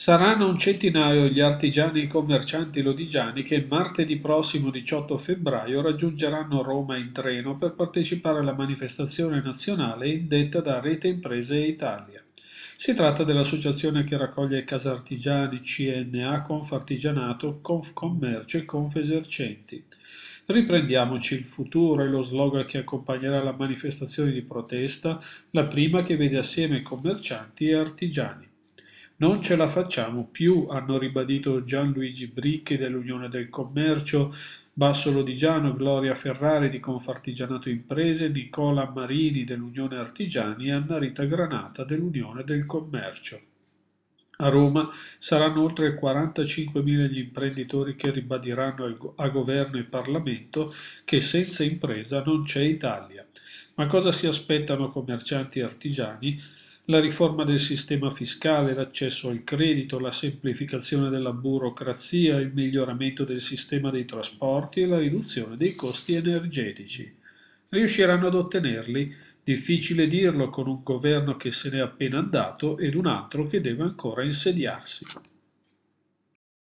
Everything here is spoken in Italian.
Saranno un centinaio gli artigiani e commercianti lodigiani che martedì prossimo 18 febbraio raggiungeranno Roma in treno per partecipare alla manifestazione nazionale indetta da Rete Imprese Italia. Si tratta dell'associazione che raccoglie Casartigiani, CNA, Confartigianato, Confcommercio e Confesercenti. Riprendiamoci il futuro e lo slogan che accompagnerà la manifestazione di protesta, la prima che vede assieme commercianti e artigiani. Non ce la facciamo più, hanno ribadito Gianluigi Bricchi dell'Unione del Commercio, Basso Lodigiano, Gloria Ferrari di Confartigianato Imprese, Nicola Marini dell'Unione Artigiani e Anna Rita Granata dell'Unione del Commercio. A Roma saranno oltre 45.000 gli imprenditori che ribadiranno a governo e Parlamento che senza impresa non c'è Italia. Ma cosa si aspettano commercianti e artigiani? la riforma del sistema fiscale, l'accesso al credito, la semplificazione della burocrazia, il miglioramento del sistema dei trasporti e la riduzione dei costi energetici. Riusciranno ad ottenerli? Difficile dirlo con un governo che se n'è appena andato ed un altro che deve ancora insediarsi.